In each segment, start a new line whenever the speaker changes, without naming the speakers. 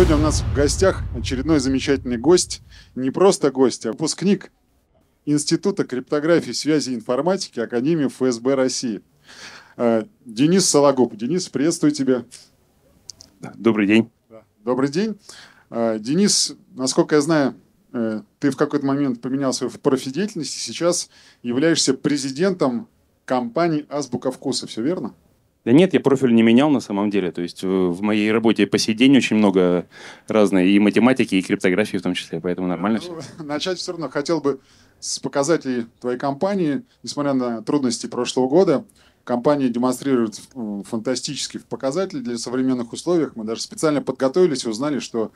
Сегодня у нас в гостях очередной замечательный гость. Не просто гость, а выпускник Института криптографии, связи и информатики Академии ФСБ России. Э, Денис Сологуб. Денис, приветствую тебя. Добрый день. Добрый день. Э, Денис, насколько я знаю, э, ты в какой-то момент поменял свою профидеятельность и сейчас являешься президентом компании «Азбука вкуса». Все верно?
Да нет, я профиль не менял на самом деле. То есть э, в моей работе по сей день очень много разной и математики, и криптографии в том числе, поэтому ну, нормально все.
Начать все равно хотел бы с показателей твоей компании, несмотря на трудности прошлого года. Компания демонстрирует фантастические показатели для современных условий. Мы даже специально подготовились и узнали, что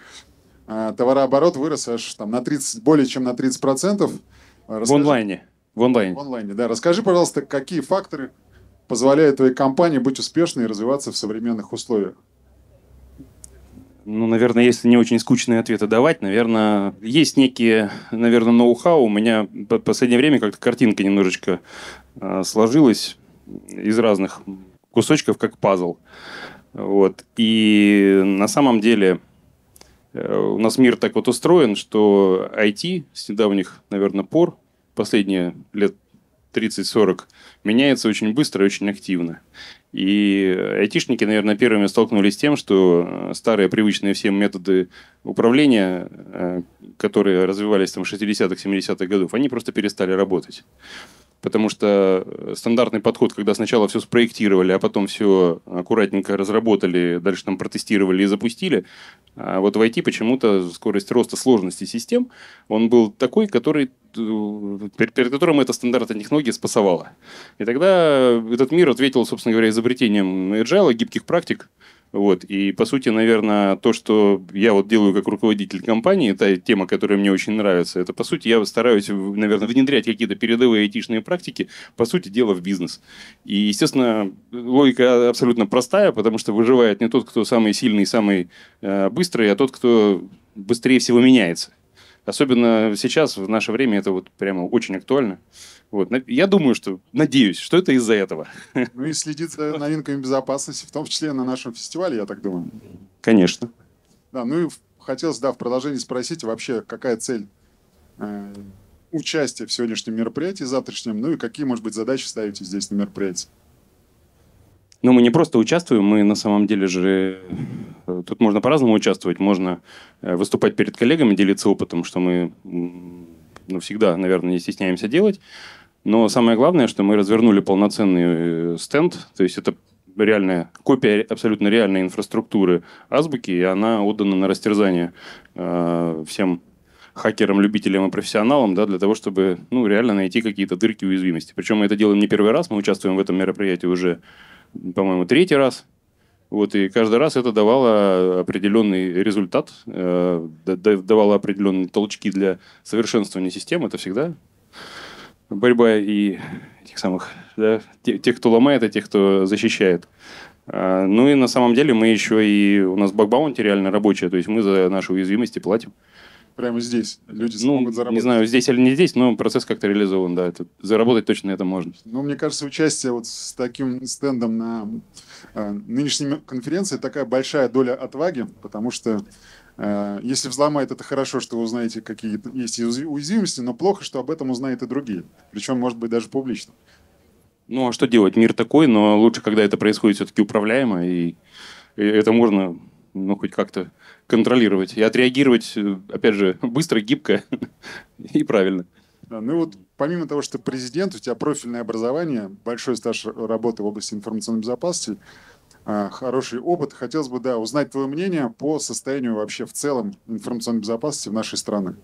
э, товарооборот вырос аж там на 30, более чем на 30%. Расскажи,
в онлайне. В онлайне. В
онлайне, да. Расскажи, пожалуйста, какие факторы позволяет твоей компании
быть успешной и
развиваться в современных условиях?
Ну, наверное, если не очень скучные ответы давать, наверное, есть некие, наверное, ноу-хау. У меня в последнее время как-то картинка немножечко а, сложилась из разных кусочков, как пазл. Вот. И на самом деле э, у нас мир так вот устроен, что IT с недавних, наверное, пор, последние лет 30-40 меняется очень быстро и очень активно. И айтишники, наверное, первыми столкнулись с тем, что э, старые привычные всем методы управления, э, которые развивались там в 60-х, 70-х годов, они просто перестали работать потому что э, стандартный подход, когда сначала все спроектировали, а потом все аккуратненько разработали, дальше там протестировали и запустили, а вот в IT почему-то скорость роста сложности систем, он был такой, который э, перед, которым эта стандартная технология спасовала. И тогда э, этот мир ответил, собственно говоря, изобретением agile, гибких практик, вот. И, по сути, наверное, то, что я вот делаю как руководитель компании, та тема, которая мне очень нравится, это, по сути, я стараюсь, наверное, внедрять какие-то передовые айтишные практики, по сути дела, в бизнес. И, естественно, логика абсолютно простая, потому что выживает не тот, кто самый сильный, самый э, быстрый, а тот, кто быстрее всего меняется. Особенно сейчас, в наше время, это вот прямо очень актуально. Вот. Я думаю, что, надеюсь, что это из-за этого.
Ну и следит за новинками безопасности, в том числе на нашем фестивале, я так думаю. Конечно. Да, ну и хотелось, да, в продолжении спросить вообще, какая цель э, участия в сегодняшнем мероприятии завтрашнем, ну и какие, может быть, задачи ставите здесь на мероприятии?
Ну, мы не просто участвуем, мы на самом деле же... Э, тут можно по-разному участвовать. Можно э, выступать перед коллегами, делиться опытом, что мы ну, всегда, наверное, не стесняемся делать. Но самое главное, что мы развернули полноценный э, стенд, то есть это реальная копия абсолютно реальной инфраструктуры азбуки, и она отдана на растерзание э, всем хакерам, любителям и профессионалам, да, для того, чтобы ну, реально найти какие-то дырки уязвимости. Причем мы это делаем не первый раз, мы участвуем в этом мероприятии уже, по-моему, третий раз. Вот, и каждый раз это давало определенный результат, э, давало определенные толчки для совершенствования системы. Это всегда борьба и этих самых, да, тех, кто ломает, и тех, кто защищает. А, ну и на самом деле мы еще и... У нас бакбаунти реально рабочая, то есть мы за наши уязвимости платим. Прямо здесь люди ну, смогут заработать? Не знаю, здесь или не здесь, но процесс как-то реализован, да. Это, заработать точно это можно.
Ну, мне кажется, участие вот с таким стендом на э, нынешней конференции такая большая доля отваги, потому что Э, если взломает, это хорошо, что вы узнаете, какие есть уязвимости, но плохо, что об этом узнают и другие. Причем, может быть, даже публично.
Ну а что делать? Мир такой, но лучше, когда это происходит все-таки управляемо, и, это можно ну, хоть как-то контролировать и отреагировать, э, опять же, быстро, гибко и правильно.
Да, ну вот помимо того, что президент, у тебя профильное образование, большой стаж работы в области информационной безопасности, а, хороший опыт. Хотелось бы, да, узнать твое мнение по состоянию вообще в целом информационной безопасности в нашей стране.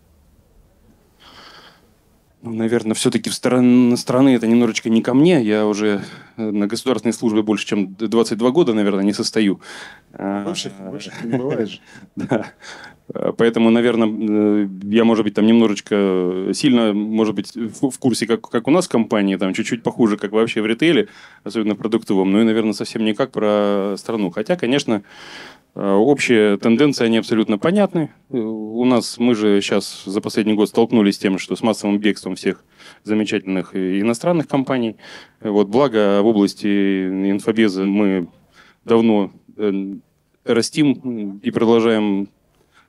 Ну, наверное, все-таки в стороны, страны это немножечко не ко мне. Я уже э, на государственной службе больше, чем 22 года, наверное, не состою. А, больше, больше не бываешь. Да. Э, поэтому, наверное, э, я, может быть, там немножечко сильно, может быть, в курсе, как, как у нас в компании, там чуть-чуть похуже, как вообще в ритейле, особенно в продуктовом, но и, наверное, совсем никак про страну. Хотя, конечно, Э, Общая тенденция, они абсолютно понятны. Э, у нас мы же сейчас за последний год столкнулись с тем, что с массовым бегством всех замечательных э, иностранных компаний. Вот, благо в области инфобеза мы давно растим и продолжаем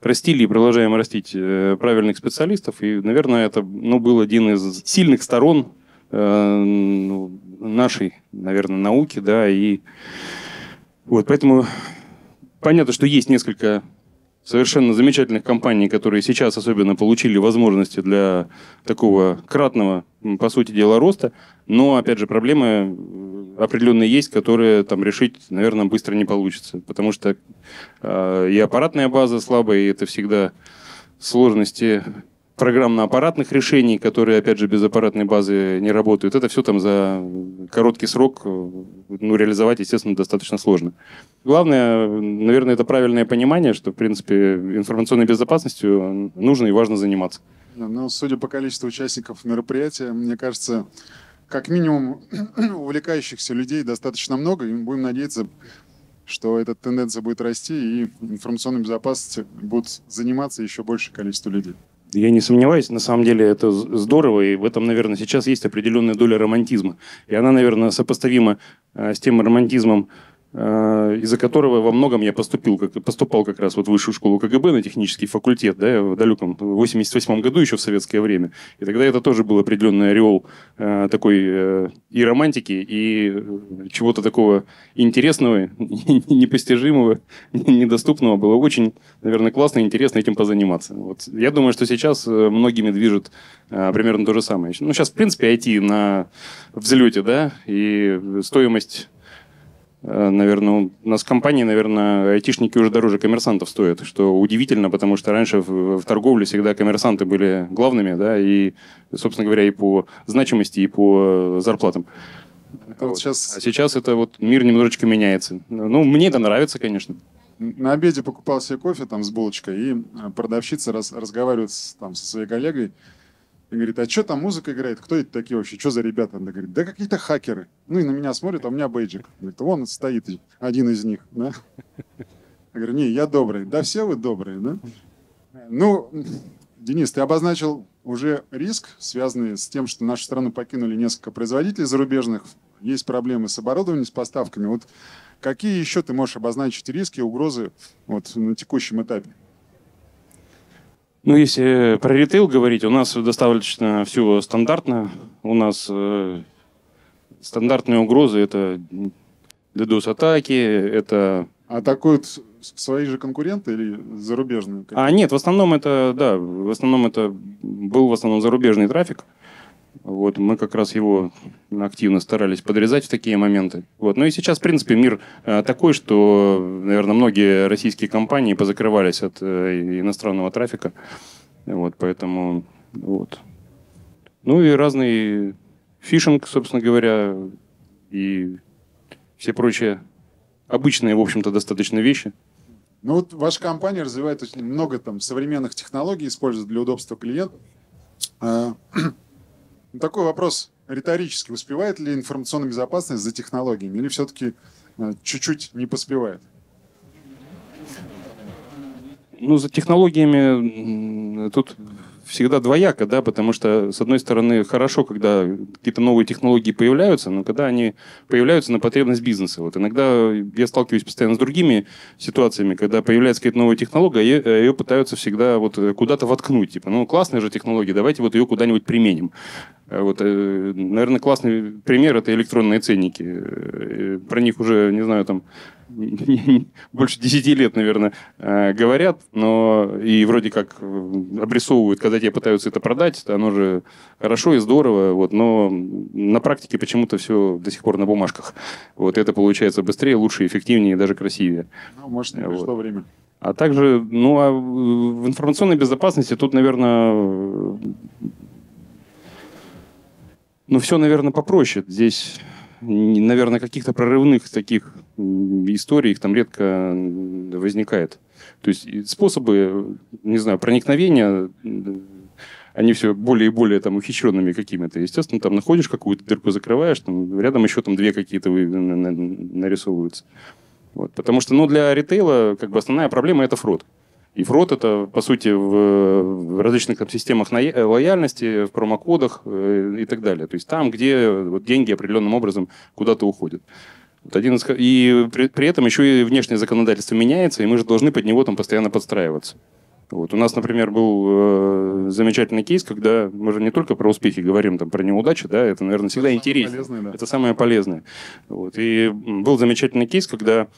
растили и продолжаем растить правильных специалистов. И, наверное, это ну, был один из сильных сторон нашей, наверное, науки, да, и вот поэтому понятно, что есть несколько совершенно замечательных компаний, которые сейчас особенно получили возможности для такого кратного, по сути дела, роста. Но, опять же, проблемы э, определенные есть, которые там решить, наверное, быстро не получится. Потому что э, и аппаратная база слабая, и это всегда сложности программно-аппаратных решений, которые, опять же, без аппаратной базы не работают. Это все там за короткий срок э, ну, реализовать, естественно, достаточно сложно. Главное, наверное, это правильное понимание, что, в принципе, информационной безопасностью нужно и важно заниматься. Ну, судя по количеству участников мероприятия,
мне кажется, как минимум увлекающихся людей достаточно много, и будем надеяться, что эта тенденция будет расти, и информационной безопасности будут заниматься еще большее количество людей.
Я не сомневаюсь, на самом деле это здорово, и в этом, наверное, сейчас есть определенная доля романтизма. И она, наверное, сопоставима а, с тем романтизмом, Э, из-за которого во многом я поступил, как, поступал как раз вот в высшую школу КГБ на технический факультет, да, в далеком 88 году еще в советское время. И тогда это тоже был определенный ореол э, такой э, и романтики, и э, чего-то такого интересного, непостижимого, недоступного. Было очень, наверное, классно и интересно этим позаниматься. Вот. Я думаю, что сейчас э, многими движет э, примерно то же самое. Ну, сейчас, в принципе, IT на взлете, да, и стоимость Э, наверное, у нас компании, наверное, айтишники уже дороже коммерсантов стоят, что удивительно, потому что раньше в, в торговле всегда коммерсанты были главными, да, и, собственно говоря, и по значимости, и по зарплатам. Это вот. сейчас... А сейчас это вот мир немножечко меняется. Ну, мне это нравится, конечно.
На обеде покупал себе кофе там с булочкой, и э, продавщица раз, разговаривает с, там, со своей коллегой, и говорит, а что там музыка играет? Кто это такие вообще? Что за ребята? Она говорит, да какие-то хакеры. Ну и на меня смотрит, а у меня бейджик. Говорит, вон стоит один из них, да? Я говорю, не, я добрый. Да все вы добрые, да? Ну, Денис, ты обозначил уже риск, связанный с тем, что нашу страну покинули несколько производителей зарубежных. Есть проблемы с оборудованием, с поставками. Вот какие еще ты можешь обозначить риски и угрозы вот, на текущем этапе?
Ну, если про ритейл говорить, у нас достаточно все стандартно. У нас э, стандартные угрозы это DDoS-атаки, это...
А атакуют свои же конкуренты или зарубежные? А
нет, в основном это, да, в основном это был в основном зарубежный трафик. Э, вот мы как раз его активно старались подрезать в такие моменты. Вот. Ну и сейчас, в принципе, мир э, такой, что, наверное, многие российские компании позакрывались от э, иностранного трафика. Вот, поэтому вот. Ну и разный фишинг, собственно говоря, и все прочие обычные, в общем-то, достаточно вещи.
Ну вот ваша компания развивает очень много там современных технологий, использует для удобства клиентов. Э, ну, такой вопрос риторически. Успевает ли информационная безопасность за технологиями или все-таки э, чуть-чуть не поспевает?
Ну, за технологиями тут всегда двояко, да, потому что, с одной стороны, хорошо, когда какие-то новые технологии появляются, но когда они появляются на потребность бизнеса. Вот иногда я сталкиваюсь постоянно с другими ситуациями, когда появляется какая-то новая технология, а ее, а пытаются всегда вот куда-то воткнуть. Типа, ну, классная же технология, давайте вот ее куда-нибудь применим. А вот, э, наверное, классный пример – это электронные ценники. Э, про них уже, не знаю, там больше 10 лет, наверное, э, говорят, но и вроде как э, обрисовывают, когда тебе пытаются это продать, то оно же хорошо и здорово, вот, но на практике почему-то все до сих пор на бумажках. Вот это получается быстрее, лучше, эффективнее и даже красивее. Ну, может, не пришло вот. время. А также, ну, а в информационной безопасности тут, наверное, ну, все, наверное, попроще. Здесь наверное, каких-то прорывных таких историй, их там редко возникает. То есть способы, не знаю, проникновения, они все более и более там ухищренными какими-то. Естественно, там находишь какую-то дырку, закрываешь, там рядом еще там две какие-то нарисовываются. Вот. Потому что ну, для ритейла как бы основная проблема – это фрод. И фрод это, по сути, в различных там, системах э, лояльности, в промокодах э, и так далее. То есть там, где вот, деньги определенным образом куда-то уходят. Вот один из... И при, при этом еще и внешнее законодательство меняется, и мы же должны под него там постоянно подстраиваться. Вот. У нас, например, был э, замечательный кейс, когда мы же не только про успехи говорим, там, про неудачи, да, это, наверное, всегда это интересно. да. Это самое полезное. Вот. И был замечательный кейс, когда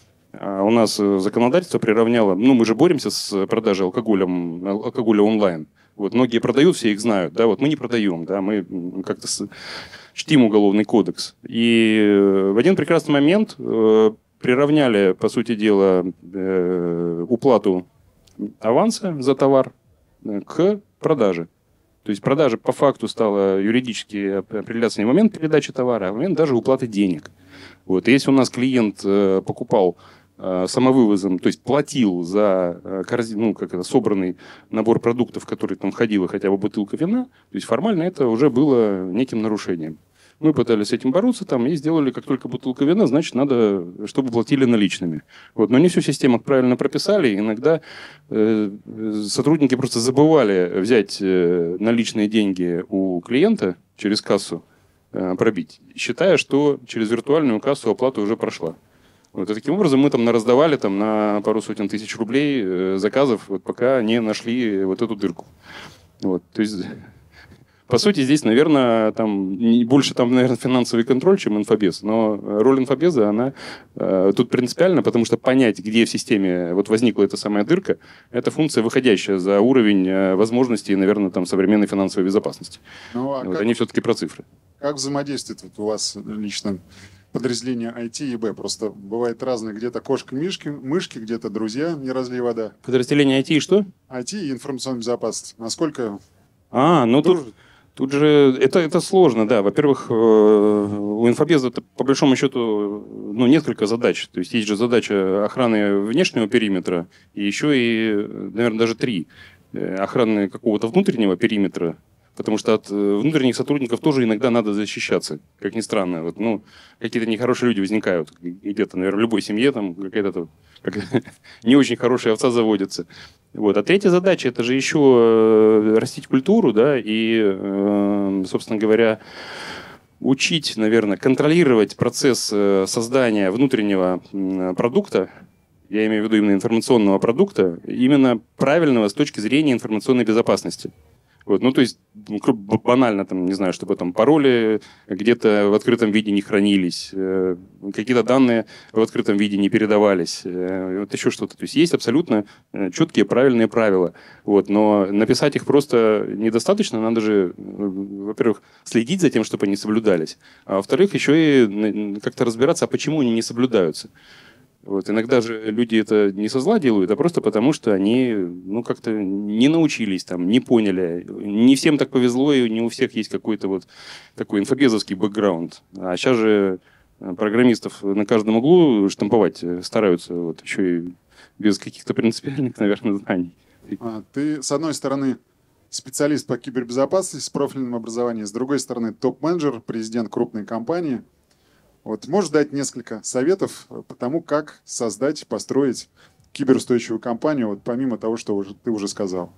а у нас э, законодательство приравняло, ну мы же боремся с э, продажей алкоголем, э, алкоголя онлайн. Вот, многие продают, все их знают, да, вот мы не продаем, да, мы как-то чтим уголовный кодекс. И в один прекрасный момент э, приравняли, по сути дела, э, уплату аванса за товар к продаже. То есть продажа по факту стала юридически определяться не в момент передачи товара, а в момент даже уплаты денег. Вот. если у нас клиент э, покупал Э, самовывозом, то есть платил за э, корзину, как это, собранный набор продуктов, в который там входила хотя бы бутылка вина, то есть формально это уже было неким нарушением. Мы пытались с этим бороться там и сделали, как только бутылка вина, значит, надо, чтобы платили наличными. Вот. Но не всю систему правильно прописали. Иногда э, сотрудники просто забывали взять э, наличные деньги у клиента через кассу, э, пробить, считая, что через виртуальную кассу оплата уже прошла. Вот, и таким образом мы там раздавали там, на пару сотен тысяч рублей э, заказов, вот, пока не нашли вот эту дырку. Вот, то есть по сути, здесь, наверное, там не больше там, наверное, финансовый контроль, чем инфобез. Но роль инфобеза, она э, тут принципиальна, потому что понять, где в системе вот возникла эта самая дырка, это функция, выходящая за уровень э, возможностей, наверное, там современной финансовой безопасности.
Ну, а вот как, они
все-таки про цифры.
Как взаимодействует вот у вас лично подразделения IT и Б. Просто бывает разные. Где-то кошки-мышки, мышки, где-то друзья, не разлей вода.
Подразделение IT и что?
IT и информационная безопасность. Насколько...
А, ну тут... Тут же это, это сложно, да. Во-первых, э, у инфобеза по большому счету ну, несколько задач. То есть есть же задача охраны внешнего периметра, и еще и, наверное, даже три э, охраны какого-то внутреннего периметра, потому что от э, внутренних сотрудников тоже иногда надо защищаться, как ни странно. Вот, ну, какие-то нехорошие люди возникают где-то, наверное, в любой семье там какая-то как, не очень хорошая овца заводится. Вот. А третья задача это же еще э, растить культуру, да, и, эм, собственно говоря, учить, наверное, контролировать процесс э, создания внутреннего продукта, я имею в виду именно информационного продукта, именно правильного с точки зрения информационной безопасности. Вот, ну, то есть ну, банально, там, не знаю, чтобы там пароли где-то в открытом виде не хранились, э, какие-то данные в открытом виде не передавались, э, вот еще что-то. То есть есть абсолютно э, четкие правильные правила, вот, но написать их просто недостаточно, надо же, во-первых, следить за тем, чтобы они соблюдались, а во-вторых, еще и как-то разбираться, а почему они не соблюдаются. Вот, иногда же люди это не со зла делают, а просто потому, что они ну, как-то не научились, там, не поняли. Не всем так повезло, и не у всех есть какой-то вот такой инфобезовский бэкграунд. А сейчас же э, программистов на каждом углу штамповать э, стараются, вот, еще и без каких-то принципиальных, наверное, знаний.
А, ты, с одной стороны, специалист по кибербезопасности с профильным образованием, с другой стороны, топ-менеджер, президент крупной компании – вот можешь дать несколько советов э, по тому, как создать, построить киберустойчивую компанию, вот помимо того, что уже, ты уже сказал?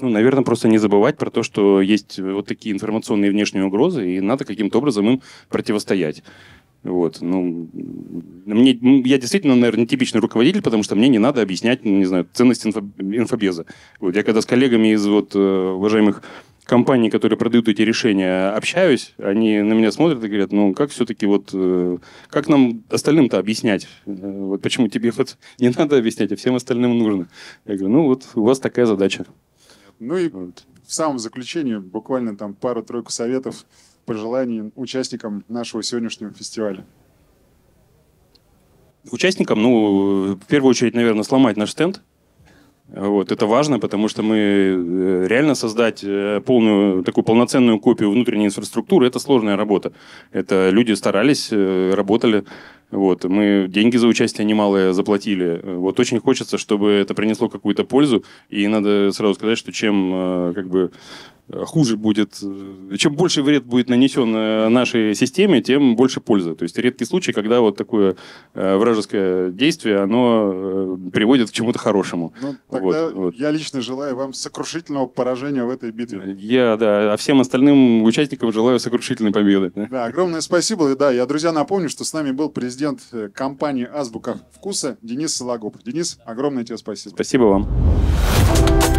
Ну, наверное, просто не забывать про то, что есть э, вот такие информационные внешние угрозы, и надо каким-то образом им противостоять. Вот, ну, мне, я действительно, наверное, типичный руководитель, потому что мне не надо объяснять, ну, не знаю, ценность инфобеза. Вот, я когда с коллегами из вот э, уважаемых компании, которые продают эти решения, общаюсь, они на меня смотрят и говорят, ну как все-таки вот, э, как нам остальным-то объяснять? Вот почему тебе вот не надо объяснять, а всем остальным нужно? Я говорю, ну вот у вас такая задача.
Ну и вот. в самом заключении буквально там пару-тройку советов, пожеланий участникам нашего сегодняшнего фестиваля
участникам, ну, в первую очередь, наверное, сломать наш стенд, вот, это важно, потому что мы э, реально создать э, полную, такую полноценную копию внутренней инфраструктуры, это сложная работа. Это люди старались, э, работали. Вот, мы деньги за участие немалые заплатили. Вот очень хочется, чтобы это принесло какую-то пользу. И надо сразу сказать, что чем как бы Э, хуже будет, э, чем больше вред будет нанесен э, нашей системе, тем больше пользы. То есть редкий случай, когда вот такое вражеское действие, оно приводит к чему-то хорошему. Ну, тогда вот, вот. я лично
желаю вам сокрушительного поражения в этой битве.
Я, да, а всем остальным участникам желаю сокрушительной победы.
Да, огромное спасибо. и Да, я, друзья, напомню, что с нами был президент компании «Азбука вкуса» Денис Сологуб. Денис, огромное тебе спасибо.
Спасибо вам.